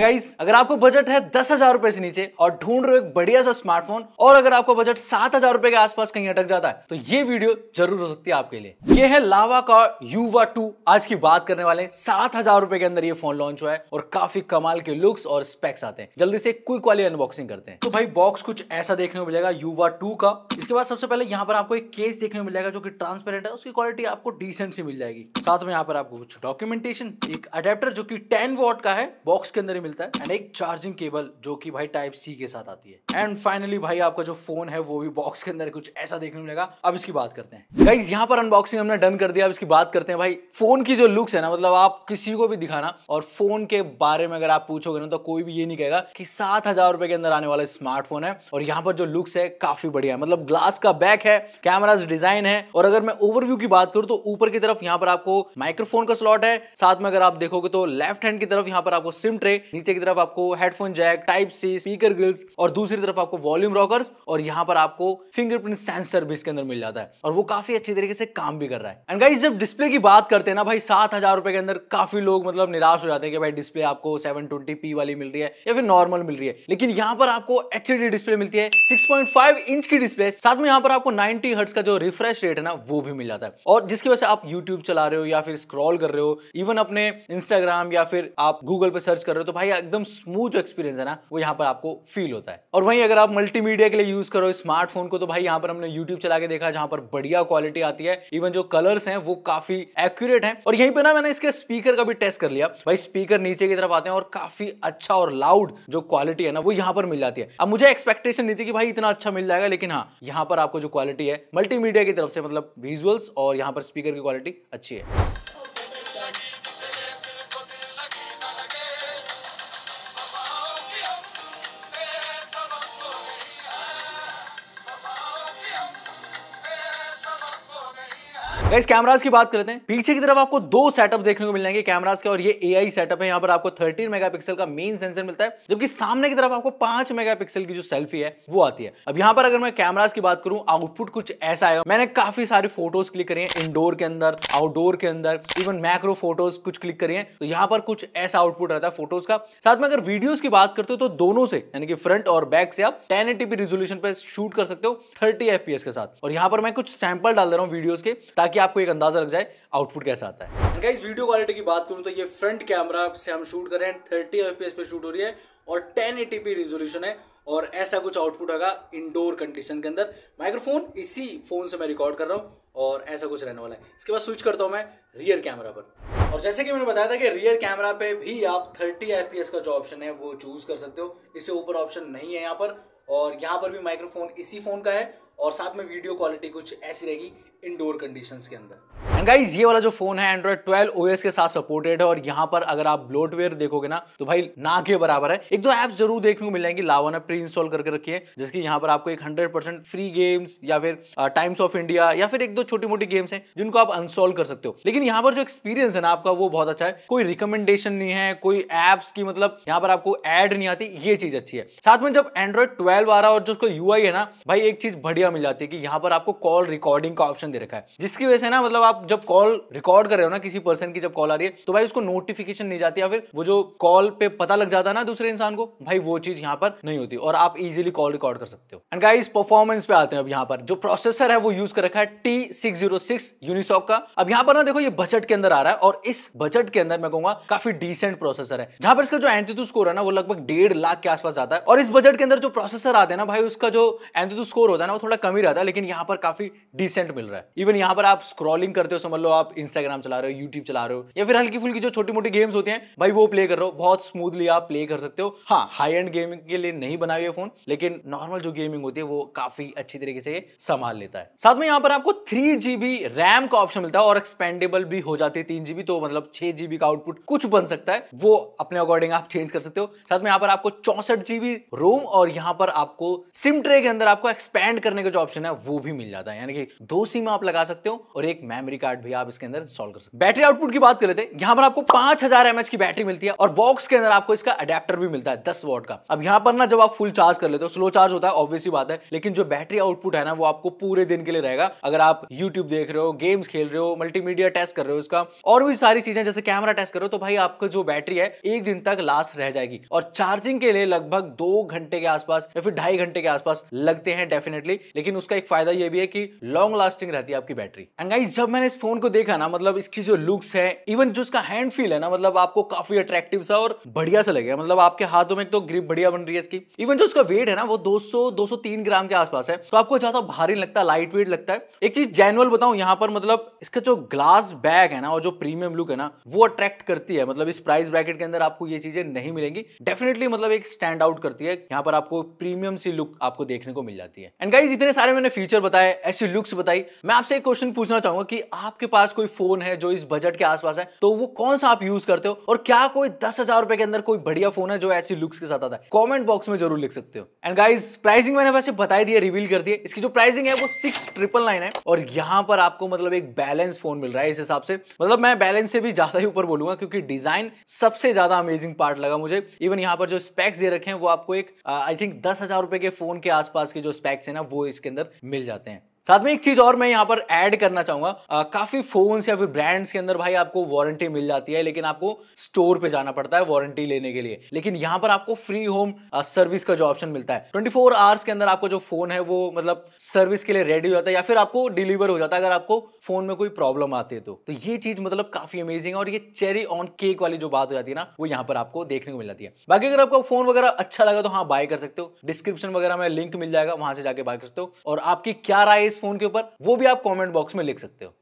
guys अगर आपको budget है दस हजार रुपए से नीचे और ढूंढ रहे हो एक बढ़िया सा स्मार्टफोन और अगर आपका बजट सात हजार रुपए के आसपास कहीं अटक जाता है तो ये वीडियो जरूर हो सकती है आपके लिए ये है लावा का युवा टू आज की बात करने वाले सात हजार रुपए के अंदर ये फोन लॉन्च हुआ है और काफी कमाल के लुक्स और स्पेक्स आते हैं जल्दी से क्विक वाली अनबॉक्सिंग करते हैं तो भाई बॉक्स कुछ ऐसा देखने को मिलेगा युवा टू का इसके बाद सबसे पहले यहाँ पर आपको एक केस देखने को मिलेगा जो की ट्रांसपेरेंट है उसकी क्वालिटी आपको डिसेंट सी मिल जाएगी साथ में यहाँ पर आपको कुछ डॉक्यूमेंटेशन एक अडेप्टर जो की टेन वॉट का है बॉक्स के अंदर में मिलता है एंड एक चार्जिंग केबल जो कि भाई टाइप सी के साथ आती है एंड फाइनली भाई आपका जो फोन है वो भी बॉक्स के अंदर कुछ ऐसा देखने मिलेगा अब इसकी बात करते हैं गाइज यहाँ पर अनबॉक्सिंग हमने डन कर दिया अब इसकी बात करते हैं भाई फोन की जो लुक्स है ना मतलब आप किसी को भी दिखाना और फोन के बारे में अगर आप पूछोगे ना तो कोई भी ये नहीं कहेगा कि सात हजार के अंदर आने वाला स्मार्टफोन है और यहाँ पर जो लुक्स है काफी बढ़िया है मतलब ग्लास का बैक है कैमराज डिजाइन है और अगर मैं ओवरव्यू की बात करूँ तो ऊपर की तरफ यहाँ पर आपको माइक्रोफोन का स्लॉट है साथ में अगर आप देखोगे तो लेफ्ट हैंड की तरफ यहाँ पर आपको सिम ट्रे नीचे की तरफ आपको headphone jack type C speaker grills और दूसरी तरफ आपको वॉल्यूम रॉकर्स और यहाँ पर आपको फिंगरप्रिंट सेंसर भी इसके अंदर मिल जाता है और वो काफी अच्छी तरीके से काम भी कर रहा है एंड गाइस जब डिस्प्ले की बात करते हैं ना भाई सात हजार रुपए के अंदर काफी लोग मतलब निराश हो जाते हैं कि भाई डिस्प्ले आपको सेवन ट्वेंटी पी वाली मिल रही है या फिर नॉर्मल मिल रही है लेकिन यहाँ पर आपको एच डिस्प्ले मिलती है सिक्स इंच की डिस्प्ले साथ में यहाँ पर आपको नाइनटी हर्ट्स का जो रिफ्रेश रेट है ना वो भी मिल जाता है और जिसकी वजह से आप यूट्यूब चला रहे हो या फिर स्क्रॉल कर रहे हो इवन अपने इंस्टाग्राम या फिर आप गूगल पे सर्च कर रहे हो तो भाई भाई एकदम स्मूथ जो एक्सपीरियंस है ना वो यहाँ पर आपको फील होता है और वहीं अगर आप मल्टीमीडिया के लिए यूज करो स्मार्टफोन को तो भाई यहाँ पर हमने यूट्यूब चला के देखा जहाँ पर बढ़िया क्वालिटी आती है इवन जो कलर्स हैं वो काफी एक्यूरेट है और यहीं पर ना मैंने इसके स्पीकर का भी टेस्ट कर लिया भाई स्पीकर नीचे की तरफ आते हैं और काफी अच्छा और लाउड जो क्वालिटी है ना वो यहाँ पर मिल जाती है अब मुझे एक्सपेक्टेशन नहीं थी कि भाई इतना अच्छा मिल जाएगा लेकिन हाँ यहाँ पर आपको जो क्वालिटी है मल्टीमीडिया की तरफ से मतलब विजुअल्स और यहाँ पर स्पीकर की क्वालिटी अच्छी है गाइस कैमरास की बात करते हैं पीछे की तरफ आपको दो सेटअप देखने को मिल जाएंगे कैमरास के और ये एआई सेटअप है यहाँ पर आपको 13 मेगापिक्सल का मेन सेंसर मिलता है जबकि सामने की तरफ आपको 5 मेगापिक्सल की जो सेल्फी है वो आती है अब यहाँ पर अगर मैं कैमरास की बात करूँ आउटपुट कुछ ऐसा आएगा मैंने काफी सारे फोटोज क्लिक करी है इनडोर के अंदर आउटडोर के अंदर इवन मैक्रो फोटोज कुछ क्लिक करी है तो यहाँ पर कुछ ऐसा आउटपुट रहता है फोटोज का साथ में अगर वीडियोज की बात करते हो तो दोनों से यानी कि फ्रंट और बैक से आप टेन रेजोल्यूशन पे शूट कर सकते हो थर्टी एस के साथ और यहाँ पर मैं कुछ सैंपल डाल दे रहा हूँ वीडियोज के ताकि आपको एक अंदाजा लग जाए आउटपुट कैसा आता है गाइस वीडियो क्वालिटी की बात करूँ तो ये फ्रंट कैमरा से हम शूट कर रहे हैं थर्टी एफ पे शूट हो रही है और टेन एटी रिजोल्यूशन है और ऐसा कुछ आउटपुट होगा इंडोर कंडीशन के अंदर माइक्रोफोन इसी फ़ोन से मैं रिकॉर्ड कर रहा हूँ और ऐसा कुछ रहने वाला है इसके बाद स्विच करता हूँ मैं रियर कैमरा पर और जैसे कि मैंने बताया था कि रियर कैमरा पे भी आप 30 आई का जो ऑप्शन है वो चूज़ कर सकते हो इससे ऊपर ऑप्शन नहीं है यहाँ पर और यहाँ पर भी माइक्रोफोन इसी फ़ोन का है और साथ में वीडियो क्वालिटी कुछ ऐसी रहेगी इंडोर कंडीशन के अंदर एंड गाइज ये वाला जो फोन है एंड्रॉइड 12 ओएस के साथ सपोर्टेड है और यहाँ पर अगर आप ब्लोटवेयर देखोगे ना तो भाई ना के बराबर है एक दो ऐप्स जरूर देखने को मिल जाएंगी लावाना प्री इंस्टॉल करके रखी है यहाँ पर आपको एक हंड्रेड परसेंट फ्री गेम्स या फिर टाइम्स ऑफ इंडिया या फिर एक दो छोटी मोटी गेम्स है जिनको आप अनस्टॉल कर सकते हो लेकिन यहाँ पर जो एक्सपीरियंस है ना आपका वो बहुत अच्छा है कोई रिकमेंडेशन नहीं है कोई एप्स की मतलब यहाँ पर आपको एड नहीं आती ये चीज अच्छी है साथ में जब एंड्रॉइड ट्वेल्व आ रहा है और जो उसका यू है ना भाई एक चीज बढ़िया मिल जाती है कि यहाँ पर आपको कॉल रिकॉर्डिंग का ऑप्शन दे रखा है जिसकी वजह से ना मतलब आप जब कॉल रिकॉर्ड कर रहे हो ना किसी पर्सन की जब कॉल आ रही है तो भाई उसको नोटिफिकेशन नहीं जाती या फिर वो जो कॉल पे पता लग जाता है ना दूसरे इंसान को भाई वो चीज यहाँ पर नहीं होती और आप इजिली कॉल रिकॉर्ड कर सकते हो एंड गाइस परफॉर्मेंस पे आते हैं अब यहाँ पर जो प्रोसेसर है वो यूज कर रखा है T six zero six Unisoc का अब यहाँ पर ना देखो ये बजट के अंदर आ रहा है और इस बजट के अंदर मैं कहूंगा काफी डिसेंट प्रोसेसर है जहां पर इसका जो एंटीटू स्कोर है ना वो लगभग डेढ़ लाख के आसपास जाता है और इस बजट के अंदर जो प्रोसेसर आते हैं ना भाई उसका जो एंटीटू स्कोर होता है ना वो थोड़ा कम ही रहता है लेकिन यहाँ पर काफी डिसेंट मिल रहा है है इवन यहाँ पर आप स्क्रॉलिंग करते हो समझ लो आप इंस्टाग्राम चला रहे हो यूट्यूब चला रहे हो या फिर हल्की फुल्की जो छोटी मोटी गेम्स होते हैं भाई वो प्ले कर रहे हो बहुत स्मूथली आप प्ले कर सकते हो हाँ हाई एंड गेमिंग के लिए नहीं बना हुए फोन लेकिन नॉर्मल जो गेमिंग होती है वो काफी अच्छी तरीके से संभाल लेता है साथ में यहाँ पर आपको थ्री रैम का ऑप्शन मिलता है और एक्सपेंडेबल भी हो जाती है तीन जीबी तो मतलब छह जीबी का आउटपुट कुछ बन सकता है वो अपने अकॉर्डिंग आप चेंज कर सकते हो साथ में यहाँ पर आपको चौसठ जीबी रोम और यहाँ पर आपको सिम ट्रे के अंदर आपको एक्सपेंड करने का जो ऑप्शन है वो भी मिल जाता है यानी कि दो सिम आप लगा सकते हो और एक मेमोरी कार्ड भी आप इसके अंदर इंस्टॉल कर सकते हो बैटरी आउटपुट की बात कर लेते हैं यहाँ पर आपको पांच हजार एमएच की बैटरी मिलती है और बॉक्स के अंदर आपको इसका अडेप्टर भी मिलता है दस वॉट का अब यहाँ पर ना जब आप फुल चार्ज कर लेते हो स्लो चार्ज होता है ऑब्वियसली बात है लेकिन जो बैटरी आउटपुट है ना वो आपको पूरे दिन के लिए रहेगा अगर आप यूट्यूब देख रहे हो गेम्स खेल रहे हो मल्टीमीडिया टेस्ट कर रहे हो उसका और भी सारी चीजें जैसे कैमरा टेस्ट कर रहे हो तो भाई आपका जो बैटरी है एक दिन तक लास्ट रह जाएगी और चार्जिंग के लिए लगभग दो घंटे के आसपास या फिर ढाई घंटे के आसपास लगते हैं डेफिनेटली लेकिन उसका एक फायदा यह भी है कि लॉन्ग लास्टिंग रहता जाती है आपकी बैटरी एंड गाइस जब मैंने इस फोन को देखा ना मतलब इसकी जो लुक्स है इवन जो इसका हैंड फील है ना मतलब आपको काफी अट्रैक्टिव सा और बढ़िया सा लगेगा मतलब आपके हाथों में तो ग्रिप बढ़िया बन रही है इसकी इवन जो उसका वेट है ना वो 200 203 ग्राम के आसपास है तो आपको ज्यादा भारी लगता है लाइट वेट लगता है एक चीज जेनुअल बताऊं यहाँ पर मतलब इसका जो ग्लास बैग है ना और जो प्रीमियम लुक है ना वो अट्रैक्ट करती है मतलब इस प्राइस ब्रैकेट के अंदर आपको ये चीजें नहीं मिलेंगी डेफिनेटली मतलब एक स्टैंड आउट करती है यहाँ पर आपको प्रीमियम सी लुक आपको देखने को मिल जाती है एंड गाइज इतने सारे मैंने फीचर बताए ऐसी लुक्स बताई मैं मैं आपसे एक क्वेश्चन पूछना चाहूंगा कि आपके पास कोई फोन है जो इस बजट के आसपास है तो वो कौन सा आप यूज करते हो और क्या कोई दस हजार रुपए के अंदर कोई बढ़िया फोन है जो ऐसी लुक्स के साथ आता है कॉमेंट बॉक्स में जरूर लिख सकते हो एंड गाइज प्राइसिंग मैंने वैसे बताई दी है रिवील कर दी है इसकी जो प्राइसिंग है वो सिक्स ट्रिपल नाइन है और यहाँ पर आपको मतलब एक बैलेंस फोन मिल रहा है इस हिसाब से मतलब मैं बैलेंस से भी ज्यादा ही ऊपर बोलूंगा क्योंकि डिजाइन सबसे ज्यादा अमेजिंग पार्ट लगा मुझे इवन यहाँ पर जो स्पेक्स दे रखे हैं वो आपको एक आई uh, थिंक दस हजार रुपए के फोन के आसपास के जो स्पेक्स है ना वो इसके अंदर मिल जाते हैं साथ में एक चीज और मैं यहाँ पर ऐड करना चाहूंगा काफी फोन्स या फिर ब्रांड्स के अंदर भाई आपको वारंटी मिल जाती है लेकिन आपको स्टोर पे जाना पड़ता है वारंटी लेने के लिए लेकिन यहाँ पर आपको फ्री होम सर्विस का जो ऑप्शन मिलता है 24 फोर आवर्स के अंदर आपको जो फोन है वो मतलब सर्विस के लिए रेडी हो जाता है या फिर आपको डिलीवर हो जाता है अगर आपको फोन में कोई प्रॉब्लम आती है तो, तो ये चीज मतलब काफी अमेजिंग है और ये चेरी ऑन केक वाली जो बात हो जाती है ना वो यहाँ पर आपको देखने को मिल जाती है बाकी अगर आपको फोन वगैरह अच्छा लगा तो हाँ बाय कर सकते हो डिस्क्रिप्शन वगैरह में लिंक मिल जाएगा वहां से जाके बाय कर सकते हो और आपकी क्या राय इस फोन के ऊपर वो भी आप कॉमेंट बॉक्स में लिख सकते हो